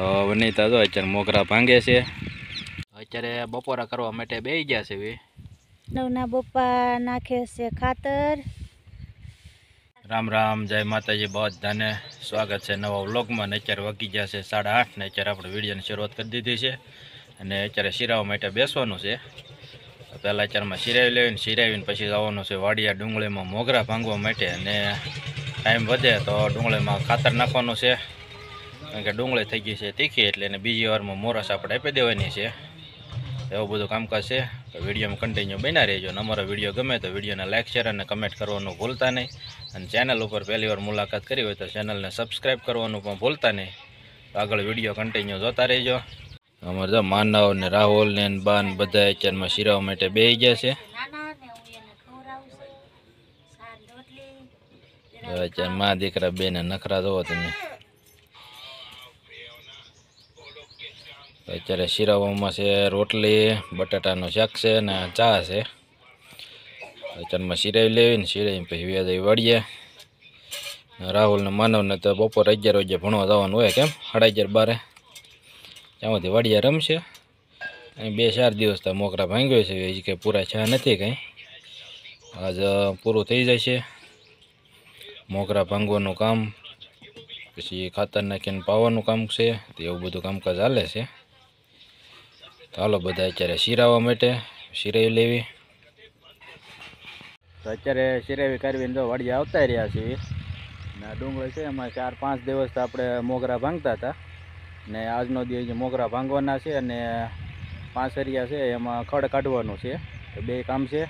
વનિતા તો અત્યારે મોકરા ભાંગે છે અત્યારે બપોરા કરવા માટે બે ગયા છે વે નવના બપા નાખે છે ખાતર રામ રામ જય માતાજી બધાને સ્વાગત છે નવા વ્લોગમાં અત્યારે વગી ગયા છે સાડા આઠ ને અત્યારે આપણે વિડીયોની શરૂઆત કરી દીધી છે અને અત્યારે શિરાવા માટે બેસવાનું છે પહેલાં અત્યારમાં શિરાવી લેવીને શિરાવીને પછી જવાનું છે વાડિયા ડુંગળીમાં મોગરા ભાંગવા માટે અને ટાઈમ વધે તો ડુંગળીમાં ખાતર નાખવાનું છે કારણ કે ડુંગળી થઈ ગઈ છે તીખી એટલે એને બીજી વારમાં મોરસ આપણે આપી દેવાની છે એવું બધું કામકાજ છે તો વિડીયોમાં કન્ટિન્યુ બના રહેજો અને અમારો વિડીયો ગમે તો વિડીયોને લાઇક શેર અને કમેન્ટ કરવાનું ભૂલતા નહીં અને ચેનલ ઉપર પહેલી વાર મુલાકાત કરી હોય તો ચેનલને સબસ્ક્રાઈબ કરવાનું પણ ભૂલતા નહીં આગળ વિડીયો કન્ટિન્યુ જોતા રહેજો અમારે તો માનવ ને રાહુલ ને બાન બધા અત્યારમાં શિરાવ માટે બે ગયા છે અત્યારે મા દીકરા બે ને નખરા જોવો તમે અત્યારે શિરાવામાં છે રોટલી બટાટાનું શાક છે અને ચા છે અત્યારમાં શિરાઈ લેવી ને શિરાઈ પછી વ્યાજ વાળીએ રાહુલને માનવને તો બપોર અગિયાર વાગે ભણવા જવાનું હોય કેમ સાડા અગિયાર બારે ત્યાંથી વાડિયા રમશે અને બે ચાર દિવસ તો મોકરા ભાંગ્યો છે હજી કંઈ પૂરા છે નથી કંઈ આજ પૂરું થઈ જાય છે મોકરા ભાંગવાનું કામ પછી ખાતર નાખીને પાવાનું કામ છે એવું બધું કામકાજ ચાલે છે ચાલો બધા અત્યારે શિરાવવા માટે શિરાવી લેવી તો અત્યારે શિરાવી કરવીને જો વાડિયા આવતા રહ્યા છીએ ને ડુંગળી છે એમાં ચાર પાંચ દિવસ તો આપણે મોગરા ભાંગતા હતા ને આજનો દિવસ મોગરા ભાંગવાના છે અને પાંસરિયા છે એમાં ખડ કાઢવાનું છે તો બે કામ છે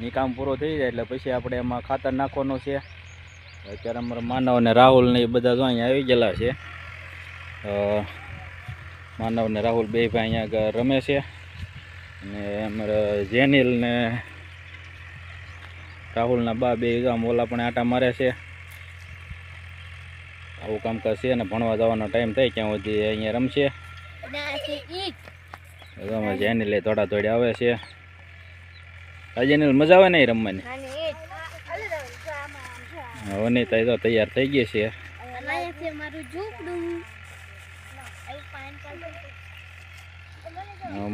ની કામ પૂરો થઈ જાય એટલે પછી આપણે એમાં ખાતર નાખવાનું છે અત્યારે અમારા માનવ અને રાહુલ ને એ બધા જો અહીંયા આવી ગયેલા છે માનવ ને રાહુલ બે ભાઈ અહીંયા રમે છે અને અમારા જેનિલ ને રાહુલના બા બે ગામ પણ આટા મારે છે આવું કામકાજ છે અને ભણવા જવાનો ટાઈમ થાય ક્યાં સુધી અહીંયા રમશે અમારે જેનિલ થોડા થોડી આવે છે જેનિલ મજા આવે નહીં રમવાની હવે નહીં તો તૈયાર થઈ ગઈ છે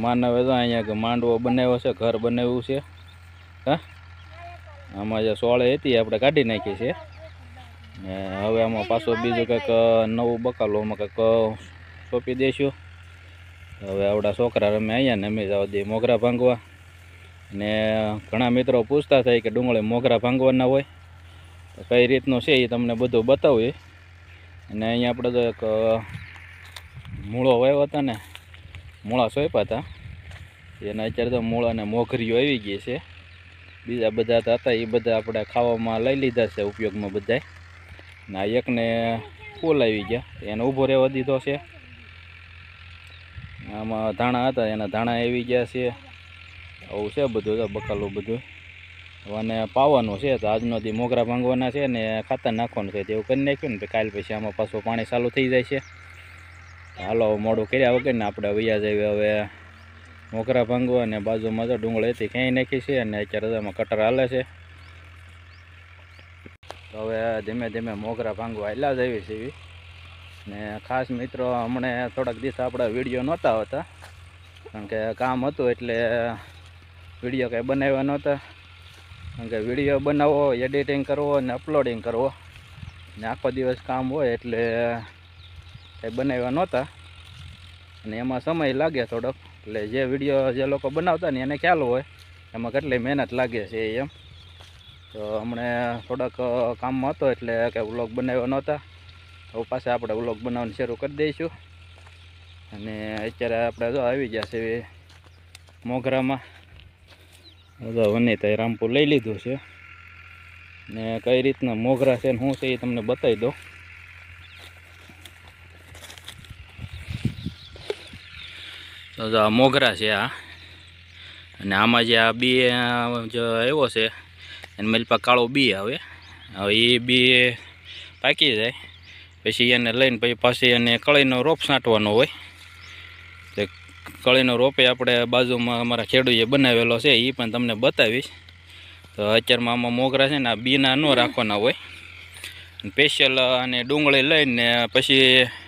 માનવે તો અહીંયા કે માંડવો બનાવ્યો છે ઘર બનાવ્યું છે હા આમાં જે સોળે હતી આપણે કાઢી નાખીએ છીએ ને હવે આમાં પાછો બીજું કંઈક નવું બકાલોમાં કંઈક સોંપી દઈશું હવે આપણા છોકરા રમે અહીંયા ને અમે જવા દઈએ મોગરા ભાંગવા ને ઘણા મિત્રો પૂછતા થાય કે ડુંગળી મોગરા ભાંગવાના હોય કઈ રીતનું છે એ તમને બધું બતાવીએ અને અહીંયા આપણે તો એક મૂળો વાવ્યા હતા ને મૂળા સોંપ્યા હતા એના અત્યારે તો મૂળ અને મોઘરીઓ આવી ગઈ છે બીજા બધા હતા એ બધા આપણે ખાવામાં લઈ લીધા છે ઉપયોગમાં બધાય આ એકને ફૂલ આવી ગયા એને ઊભો રહેવા દીધો છે આમાં ધાણા હતા એના ધાણા આવી ગયા છે આવું છે બધું તો બકાલું બધું અને પાવાનું છે તો આજનો દી મોગરા ભાંગવાના છે ને ખાતર નાખવાનું છે તેવું કરી નાખ્યું ને કાલ પછી આમાં પાછું પાણી ચાલુ થઈ જાય છે હાલો મોડું કર્યા વગર ને આપણે વૈયા જઈએ હવે મોકરા ભાંગવા અને બાજુમાં તો ડુંગળ હતી ક્યાંય નાખી છે અને અત્યારે રજામાં કટર હાલે છે તો હવે ધીમે ધીમે મોગરા ભાંગવા એટલા જ આવી છે ને ખાસ મિત્રો હમણે થોડાક દિવસ આપણા વિડીયો નહોતા હોતા કારણ કે કામ હતું એટલે વિડીયો કંઈ બનાવ્યા નહોતા કારણ કે વિડીયો બનાવવો એડિટિંગ કરવો અને અપલોડિંગ કરવો ને આખો દિવસ કામ હોય એટલે એ બનાવ્યા નહોતા અને એમાં સમય લાગે થોડોક એટલે જે વિડીયો જે લોકો બનાવતા ને એને ખ્યાલ હોય એમાં કેટલી મહેનત લાગે છે એમ તો હમણાં થોડાક કામમાં હતો એટલે કે વ્લોગ બનાવ્યો નહોતા તો પાસે આપણે વ્લોગ બનાવવાની શરૂ કરી દઈશું અને અત્યારે આપણે જો આવી ગયા છે મોગરામાં જો વનિતાએ રામપુર લઈ લીધું છે ને કઈ રીતના મોગરા છે ને હું છે એ તમને બતાવી દઉં આ મોગરા છે આ અને આમાં જે આ બી જે આવ્યો છે એને મેલપા કાળો બી આવે હવે એ બી પાકી જાય પછી એને લઈને પછી પાછી એને કળીનો રોપ છાંટવાનો હોય તો કળીનો રોપે આપણે બાજુમાં અમારા ખેડૂએ બનાવેલો છે એ પણ તમને બતાવીશ તો અત્યારમાં આમાં મોગરા છે ને આ બીના ન રાખવાના હોય સ્પેશિયલ અને ડુંગળી લઈને પછી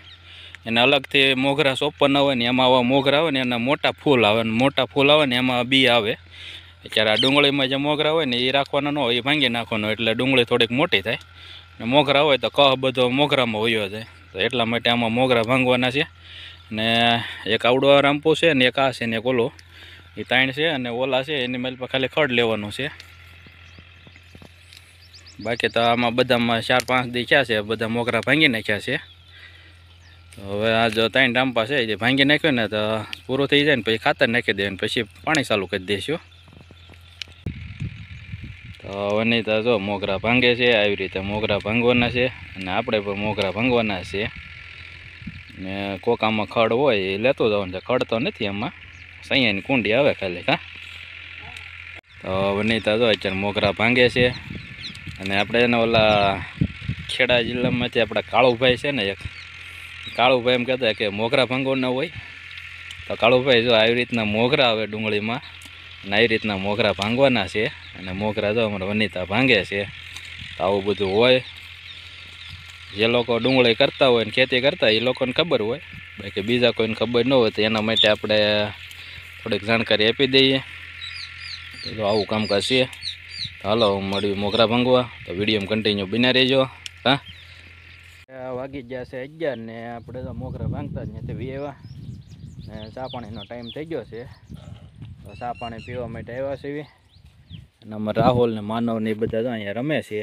એને અલગથી મોગરા સોંપવાના હોય ને એમાં આવા મોગરા આવે ને એના મોટા ફૂલ આવે ને મોટા ફૂલ આવે ને એમાં બી આવે ત્યારે આ ડુંગળીમાં જે મોગરા હોય ને એ રાખવાના ન હોય એ ભાંગી નાખવાનો એટલે ડુંગળી થોડીક મોટી થાય ને મોગરા હોય તો કહ બધો મોગરામાં હોયો જાય તો એટલા માટે આમાં મોગરા ભાંગવાના છે ને એક આવડો રામપો છે ને એક આ છે ને એક ઓલો એ તાણ છે અને ઓલા છે એની મારી પર ખાલી ખડ લેવાનું છે બાકી તો આમાં બધામાં ચાર પાંચ દી છે બધા મોગરા ભાંગી નાખ્યા છે હવે આ જો ત્રણ ડાંપા છે જે ભાંગી નાખ્યો ને તો પૂરું થઈ જાય ને પછી ખાતર નાખી દે ને પછી પાણી ચાલુ કરી દઈશું તો હવે નહીં તો જો મોગરા ભાંગે છે આવી રીતે મોગરા ભાંગવાના છે અને આપણે પણ મોગરા ભાંગવાના છે ને કોકામાં ખડ હોય એ લેતો જવાનું છે ખડ તો નથી એમાં સૈયાની કુંડી આવે ખાલી હા તો હવે નહીં તો જો અત્યારે મોગરા ભાંગે છે અને આપણે એને ઓલા ખેડા જિલ્લામાંથી આપણા કાળુભાઈ છે ને એક કાળુભાઈ એમ કહેતા કે મોગરા ભંગોળના હોય તો કાળુભાઈ જો આવી રીતના મોગરા આવે ડુંગળીમાં અને આવી રીતના મોગરા ભાંગવાના છે અને મોગરા જો અમારે વનિતા ભાંગે છે તો આવું બધું હોય જે લોકો ડુંગળી કરતા હોય ને ખેતી કરતા એ લોકોને ખબર હોય બાકી બીજા કોઈને ખબર ન હોય તો એના માટે આપણે થોડીક જાણકારી આપી દઈએ તો આવું કામકાજ છે હાલો મળ્યું મોગરા ભાંગવા તો વિડીયો કન્ટિન્યુ બિના રહેજો હા વાગી ગયા છે અગિયાર ને આપણે તો મોખરા ભાંગતા જ નથી વેવા ને ચા પાણીનો ટાઈમ થઈ ગયો છે તો ચા પાણી પીવા માટે આવ્યા છે અને અમે રાહુલ ને માનવ ને એ બધા તો અહીંયા રમે છે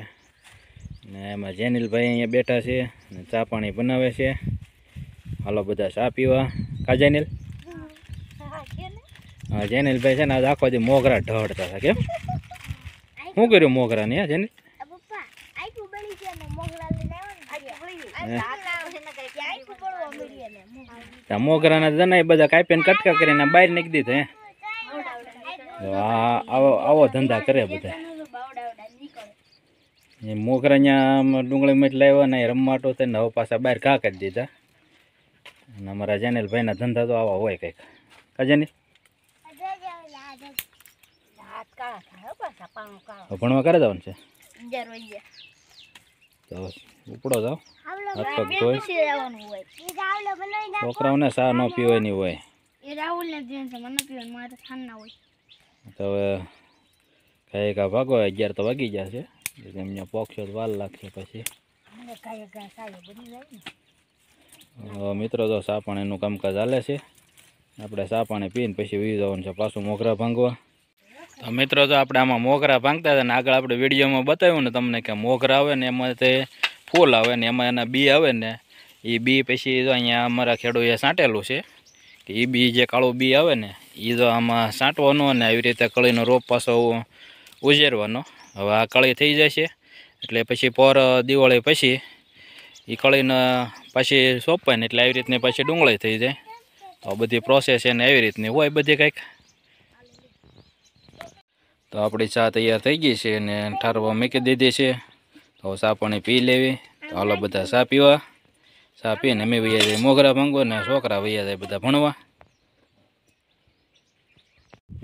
ને એમાં જેનિલભાઈ અહીંયા બેઠા છે ને ચા પાણી બનાવે છે હાલો બધા ચા પીવા કા જેનિલ હા જેનિલભાઈ છે ને આજ આખો દી મોગરા ઢળતા હતા કેમ શું કર્યું મોગરા મોગરાને જેનિલ મોગરાના જનાય બધા કાપીને કટકા કરીને બહાર નાખી દીધા હે આવો આવો ધંધા કરે બધા એ મોગરા અહીંયા ડુંગળી મીઠ લાવ્યા ને રમવાટો થઈને હવે પાછા બહાર ઘા કરી દીધા અને અમારા જેનેલભાઈના ધંધા તો આવા હોય કંઈક કાજાની ભણવા કરે દેવાનું છે જાઓ ઉપડો જાઓ હાથ પગ ધોઈ છોકરાઓને સા ન પીવાની હોય તો હવે કઈ કા ભાગો અગિયાર તો વાગી જશે એમને પોક્ષો વાલ લાગશે પછી મિત્રો તો એનું કામકાજ હાલે છે આપણે સાપાણી પીને પછી વી જવાનું છે પાછું મોઘરા ભાંગવા તો મિત્રો તો આપણે આમાં મોગરા ભાંગતા હતા ને આગળ આપણે વિડીયોમાં બતાવ્યું ને તમને કે મોગરા આવે ને એમાં તે ફૂલ આવે ને એમાં એના બી આવે ને એ બી પછી જો અહીંયા અમારા ખેડૂએ સાંટેલું છે એ બી જે કાળું બી આવે ને એ જો આમાં સાંટવાનો અને આવી રીતે કળીનો રોપ પાછો ઉજેરવાનો હવે આ કળી થઈ જશે એટલે પછી પર દિવાળી પછી એ કળીને સોંપાય ને એટલે આવી રીતની પાછી ડુંગળી થઈ જાય તો બધી પ્રોસેસ એને આવી રીતની હોય બધી કંઈક તો આપણી ચા તૈયાર થઈ ગઈ છે અને ઠારવા મૂકી દીધી છે તો ચા પાણી પી લેવી તો હાલો બધા ચા પીવા ચા પીને અમે વૈયા જાય મોગરા ભાંગવા ને છોકરા વૈયા જાય બધા ભણવા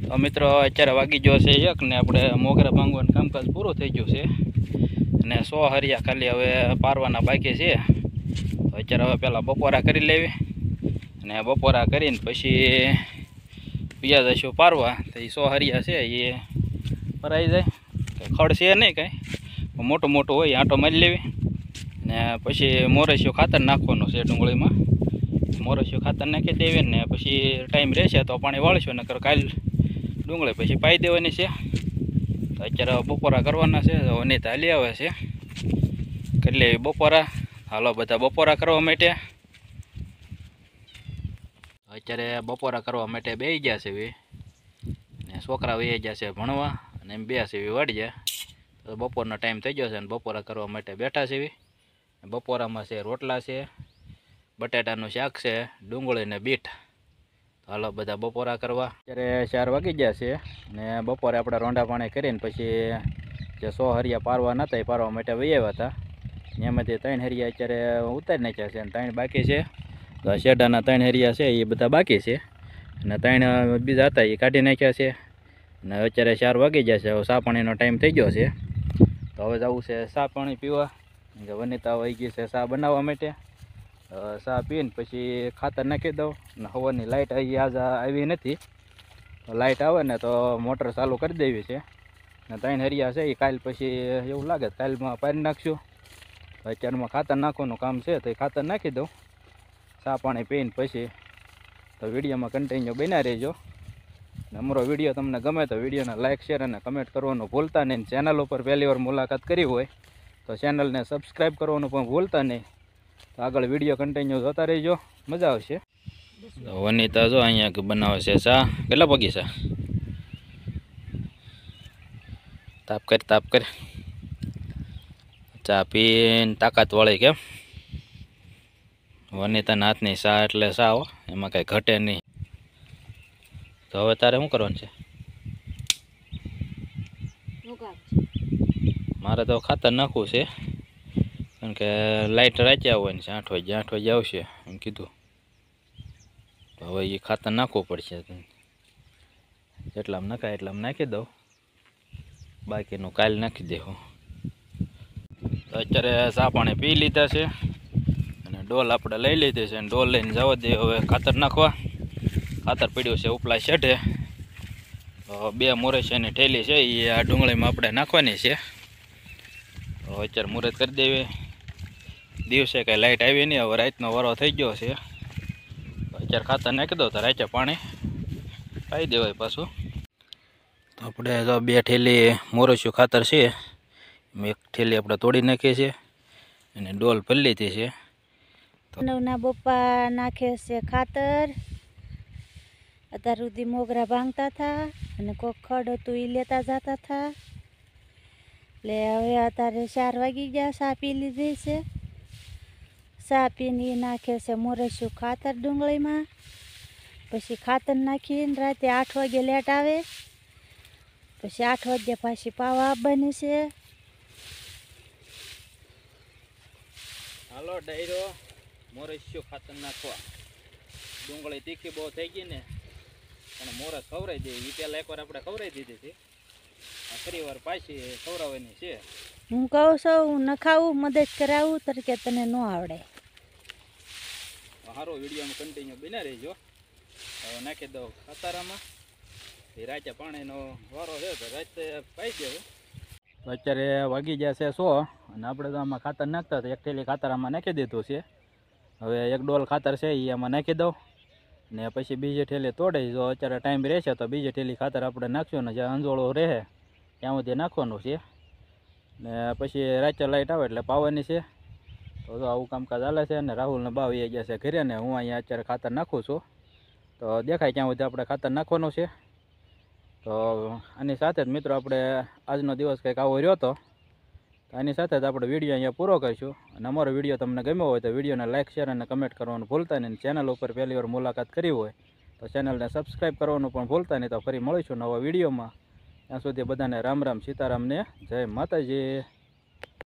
તો મિત્રો અત્યારે વાગી ગયો છે એક ને આપણે મોગરા ભાંગવાનું કામકાજ પૂરું થઈ ગયું છે અને સો હરિયા ખાલી હવે પારવાના બાકી છે તો અત્યારે હવે પહેલાં બપોરા કરી લેવી અને બપોરા કરીને પછી પીયા જઈશું પારવા તો એ સો હરિયા છે એ ભરાઈ જાય ખડ છે નહીં કાંઈ મોટો મોટો હોય આંટો મારી લેવી ને પછી મોરસિયું ખાતર નાખવાનું છે ડુંગળીમાં મોરસિયું ખાતર નાખી દેવી ને પછી ટાઈમ રહેશે તો પાણી વાળશું નકર કાલ ડુંગળી પછી પાઈ દેવાની છે તો અત્યારે બપોરા કરવાના છે અનિત હાલી આવે છે કરી લેવી બપોરા હાલો બધા બપોરા કરવા માટે અત્યારે બપોરા કરવા માટે બે ગયા છે ને છોકરા વહી ગયા છે ભણવા અને એમ બે સીવી વળીએ તો બપોરનો ટાઈમ થઈ ગયો છે અને બપોરા કરવા માટે બેઠા સીવી બપોરામાં છે રોટલા છે બટાટાનું શાક છે ડુંગળી ને બીટ હાલો બધા બપોરા કરવા અત્યારે ચાર વાગી ગયા છે ને બપોરે આપણે રોંડા પાણી કરીને પછી જે સો હરિયા પારવા નહોતા એ પારવા માટે વૈયા હતા એમાંથી ત્રણ હરિયા અત્યારે ઉતારી નાખ્યા છે અને ત્રણ બાકી છે તો શેઢાના ત્રણ હરિયા છે એ બધા બાકી છે અને ત્રણ બીજા હતા એ કાઢી નાખ્યા છે અને અત્યારે ચાર વાગી જશે હવે સાપાણીનો ટાઈમ થઈ ગયો છે તો હવે જવું છે સા પાણી પીવા વનિતા વહી ગઈ છે સા બનાવવા માટે સા પીને પછી ખાતર નાખી દઉં અને હવાની લાઇટ અહીં આજ આવી નથી લાઇટ આવે ને તો મોટર ચાલુ કરી દેવી છે ને ત્રણ હરિયા છે એ કાલ પછી એવું લાગે કાલમાં પાણી નાખશું અત્યારમાં ખાતર નાખવાનું કામ છે તો એ ખાતર નાખી દઉં સા પાણી પીને પછી તો વિડીયોમાં કન્ટિન્યુ બન્યા રહેજો અમારો વિડીયો તમને ગમે તો વિડીયોને લાઇક શેર અને કમેન્ટ કરવાનું ભૂલતા નહીં ચેનલ ઉપર પહેલીવાર મુલાકાત કરી હોય તો ચેનલને સબસ્ક્રાઈબ કરવાનું પણ ભૂલતા નહીં તો આગળ વિડીયો કન્ટિન્યુ જોતા રહીજો મજા આવશે વનિતા જો અહીંયા બનાવે છે ચા કેટલા પગી ચા તાપ કર તાપ કર ચા પીને તાકાત વળી કેમ વનિતાના હાથની સા એટલે ચા એમાં કંઈ ઘટે નહીં તો હવે તારે શું કરવાનું છે મારે તો ખાતર નાખવું છે કારણ કે લાઇટ રાચ્યા આવવાની છે આઠ વાગે આઠ વાગે આવશે એમ કીધું તો હવે એ ખાતર નાખવું પડશે જેટલામાં નખાય એટલામાં નાખી દઉં બાકીનું કાલ નાખી દેવું તો અત્યારે સાપાણી પી લીધા છે અને ડોલ આપણે લઈ લીધી છે અને ડોલ લઈને જવા દે હવે ખાતર નાખવા ખાતર પડ્યું છે ઉપલા શેઢે બે મોરે છે એની ઠેલી છે એ આ ડુંગળીમાં આપણે નાખવાની છે અત્યારે મુરત કરી દેવી દિવસે કાંઈ લાઇટ આવી નહીં હવે રાતનો વરો થઈ ગયો છે અત્યારે ખાતર નાખી દો તો રાતે પાણી પાઈ દેવાય પાછું તો આપણે જો બે ઠેલી મોરસ્યું ખાતર છે એક ઠેલી આપણે તોડી નાખીએ છીએ અને ડોલ પલ્લીથી છે તો નવના બપ્પા નાખે છે ખાતર અત્યાર સુધી મોગરા ભાંગતા હતા અને કોક ખડ હતું એ લેતા જતા હતા એટલે હવે અત્યારે ચાર વાગી ગયા સા પી લીધી છે સા પીને નાખે છે મોરસ્યું ખાતર ડુંગળીમાં પછી ખાતર નાખીને રાતે આઠ વાગે લેટ આવે પછી આઠ વાગે પાછી પાવા આવવાની છે હાલો ડાયરો મોરસ્યું ખાતર નાખવા ડુંગળી તીખી બહુ થઈ ગઈ ને અને મોરસ ખવરાઈ દે એ પહેલાં એકવાર આપણે ખવરાઈ દીધી હતી ફરી વાર પાછી ખવરાવવાની છે હું કહું છું હું નખાવું મદદ કરાવું તરીકે તને ન આવડે સારો વિડીયોમાં કન્ટિન્યુ બિના રહેજો હવે નાખી દઉં ખતારામાં એ રાતે પાણીનો વારો છે તો રાતે પાઈ દેવું અત્યારે વાગી ગયા સો અને આપણે તો આમાં ખાતર નાખતા હતા એક થેલી ખાતર આમાં નાખી દીધું છે હવે એક ડોલ ખાતર છે એ આમાં નાખી દઉં ને પછી બીજી ઠેલી તોડે જો અત્યારે ટાઈમ રહેશે તો બીજી ઠેલી ખાતર આપણે નાખશું ને જે અંજોળો રહે ત્યાં સુધી નાખવાનું છે ને પછી રાતે લાઇટ આવે એટલે પાવાની છે તો આવું કામકાજ ચાલે છે અને રાહુલને બાવ એ જશે ઘરે ને હું અહીંયા અત્યારે ખાતર નાખું છું તો દેખાય ત્યાં સુધી આપણે ખાતર નાખવાનું છે તો આની સાથે જ મિત્રો આપણે આજનો દિવસ કંઈક આવો રહ્યો હતો આની સાથે જ આપણો વિડીયો અહીંયા પૂરો કરીશું અને અમારો વિડીયો તમને ગમ્યો હોય તો વિડીયોને લાઇક શેર અને કમેન્ટ કરવાનું ભૂલતા નહીં ચેનલ ઉપર પહેલી વાર મુલાકાત કરી હોય તો ચેનલને સબસ્ક્રાઈબ કરવાનું પણ ભૂલતા નહીં તો ફરી મળીશું નવા વિડીયોમાં ત્યાં સુધી બધાને રામ રામ સીતારામને જય માતાજી